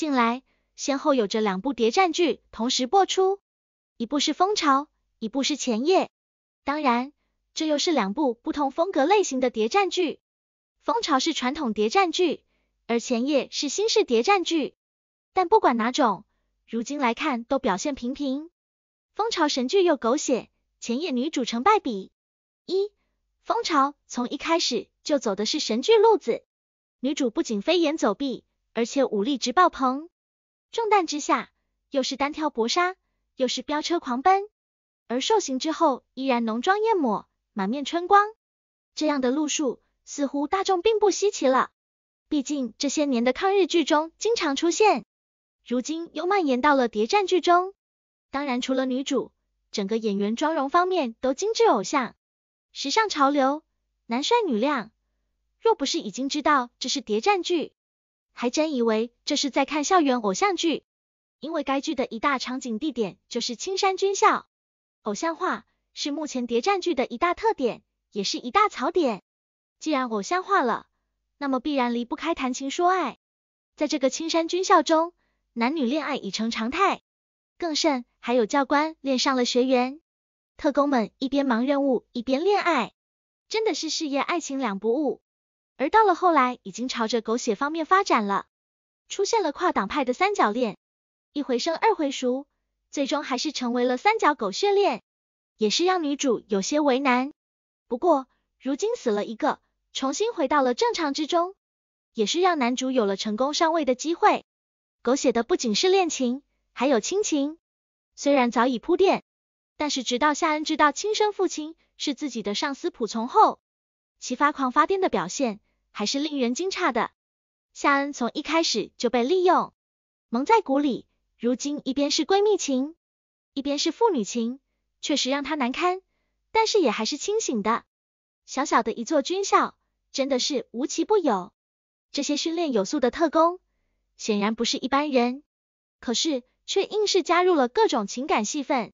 近来，先后有着两部谍战剧同时播出，一部是《蜂巢》，一部是《前夜》。当然，这又是两部不同风格类型的谍战剧，《蜂巢》是传统谍战剧，而《前夜》是新式谍战剧。但不管哪种，如今来看都表现平平。《蜂巢》神剧又狗血，《前夜》女主成败笔。一，《蜂巢》从一开始就走的是神剧路子，女主不仅飞檐走壁。而且武力值爆棚，中弹之下又是单挑搏杀，又是飙车狂奔，而受刑之后依然浓妆艳抹，满面春光，这样的路数似乎大众并不稀奇了，毕竟这些年的抗日剧中经常出现，如今又蔓延到了谍战剧中。当然除了女主，整个演员妆容方面都精致偶像，时尚潮流，男帅女靓，若不是已经知道这是谍战剧。还真以为这是在看校园偶像剧，因为该剧的一大场景地点就是青山军校。偶像化是目前谍战剧的一大特点，也是一大槽点。既然偶像化了，那么必然离不开谈情说爱。在这个青山军校中，男女恋爱已成常态，更甚还有教官恋上了学员，特工们一边忙任务一边恋爱，真的是事业爱情两不误。而到了后来，已经朝着狗血方面发展了，出现了跨党派的三角恋，一回生二回熟，最终还是成为了三角狗血恋，也是让女主有些为难。不过，如今死了一个，重新回到了正常之中，也是让男主有了成功上位的机会。狗血的不仅是恋情，还有亲情。虽然早已铺垫，但是直到夏恩知道亲生父亲是自己的上司仆从后，其发狂发癫的表现。还是令人惊诧的。夏恩从一开始就被利用，蒙在鼓里。如今一边是闺蜜情，一边是父女情，确实让她难堪。但是也还是清醒的。小小的一座军校，真的是无奇不有。这些训练有素的特工，显然不是一般人。可是却硬是加入了各种情感戏份，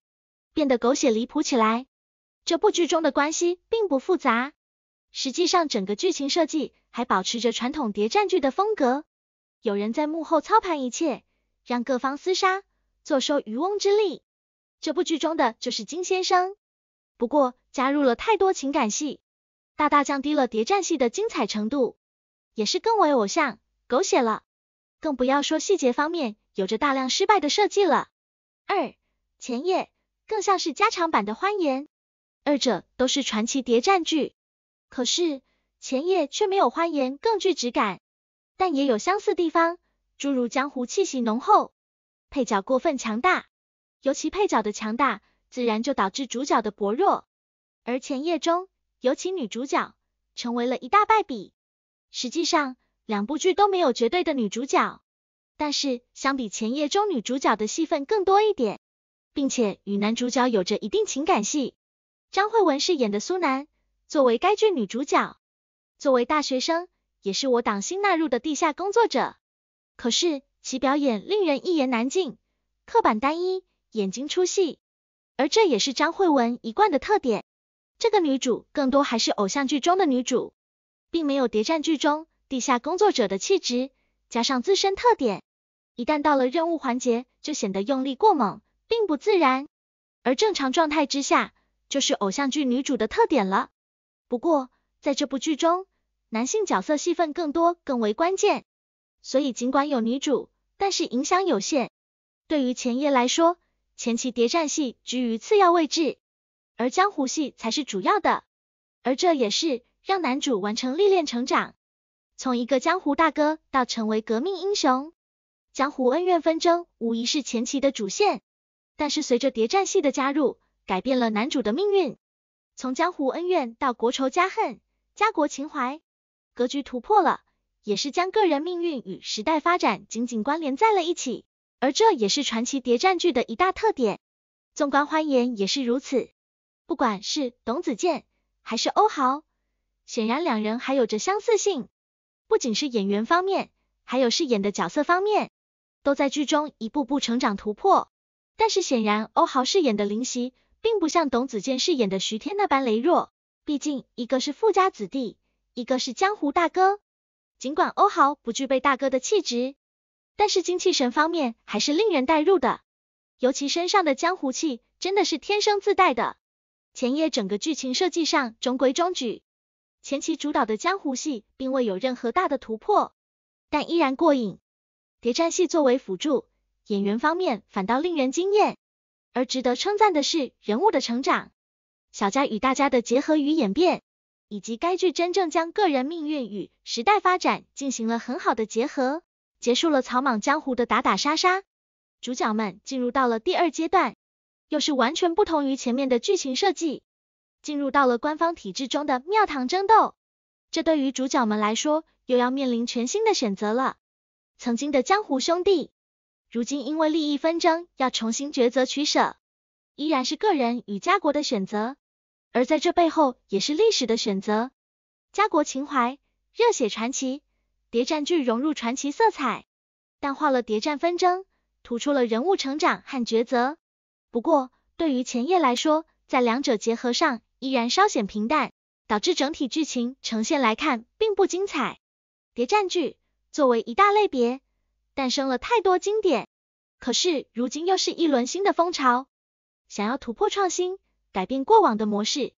变得狗血离谱起来。这部剧中的关系并不复杂，实际上整个剧情设计。还保持着传统谍战剧的风格，有人在幕后操盘一切，让各方厮杀，坐收渔翁之利。这部剧中的就是金先生，不过加入了太多情感戏，大大降低了谍战戏的精彩程度，也是更为偶像狗血了。更不要说细节方面有着大量失败的设计了。二前夜更像是加长版的欢颜，二者都是传奇谍战剧，可是。前夜却没有欢颜更具质感，但也有相似地方，诸如江湖气息浓厚，配角过分强大，尤其配角的强大，自然就导致主角的薄弱。而前夜中，尤其女主角成为了一大败笔。实际上，两部剧都没有绝对的女主角，但是相比前夜中女主角的戏份更多一点，并且与男主角有着一定情感戏。张慧雯饰演的苏楠，作为该剧女主角。作为大学生，也是我党新纳入的地下工作者。可是其表演令人一言难尽，刻板单一，眼睛出戏。而这也是张慧雯一贯的特点。这个女主更多还是偶像剧中的女主，并没有谍战剧中地下工作者的气质，加上自身特点，一旦到了任务环节就显得用力过猛，并不自然。而正常状态之下，就是偶像剧女主的特点了。不过，在这部剧中，男性角色戏份更多，更为关键。所以尽管有女主，但是影响有限。对于前夜来说，前期谍战戏居于次要位置，而江湖戏才是主要的。而这也是让男主完成历练成长，从一个江湖大哥到成为革命英雄。江湖恩怨纷争无疑是前期的主线，但是随着谍战戏的加入，改变了男主的命运，从江湖恩怨到国仇家恨。家国情怀，格局突破了，也是将个人命运与时代发展紧紧关联在了一起，而这也是传奇谍战剧的一大特点。纵观欢颜也是如此，不管是董子健还是欧豪，显然两人还有着相似性，不仅是演员方面，还有饰演的角色方面，都在剧中一步步成长突破。但是显然，欧豪饰演的林夕，并不像董子健饰演的徐天那般羸弱。毕竟一个是富家子弟，一个是江湖大哥。尽管欧豪不具备大哥的气质，但是精气神方面还是令人代入的。尤其身上的江湖气真的是天生自带的。前夜整个剧情设计上中规中矩，前期主导的江湖戏并未有任何大的突破，但依然过瘾。谍战戏作为辅助，演员方面反倒令人惊艳。而值得称赞的是人物的成长。小家与大家的结合与演变，以及该剧真正将个人命运与时代发展进行了很好的结合，结束了草莽江湖的打打杀杀，主角们进入到了第二阶段，又是完全不同于前面的剧情设计，进入到了官方体制中的庙堂争斗，这对于主角们来说，又要面临全新的选择了。曾经的江湖兄弟，如今因为利益纷争要重新抉择取舍，依然是个人与家国的选择。而在这背后，也是历史的选择，家国情怀、热血传奇、谍战剧融入传奇色彩，淡化了谍战纷争，突出了人物成长和抉择。不过，对于前夜来说，在两者结合上依然稍显平淡，导致整体剧情呈现来看并不精彩。谍战剧作为一大类别，诞生了太多经典，可是如今又是一轮新的风潮，想要突破创新。改变过往的模式，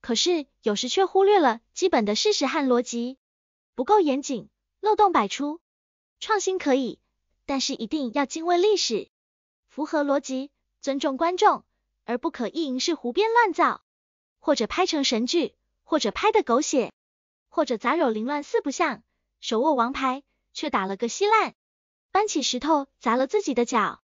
可是有时却忽略了基本的事实和逻辑，不够严谨，漏洞百出。创新可以，但是一定要敬畏历史，符合逻辑，尊重观众，而不可意淫式胡编乱造，或者拍成神剧，或者拍的狗血，或者杂糅凌乱四不像，手握王牌却打了个稀烂，搬起石头砸了自己的脚。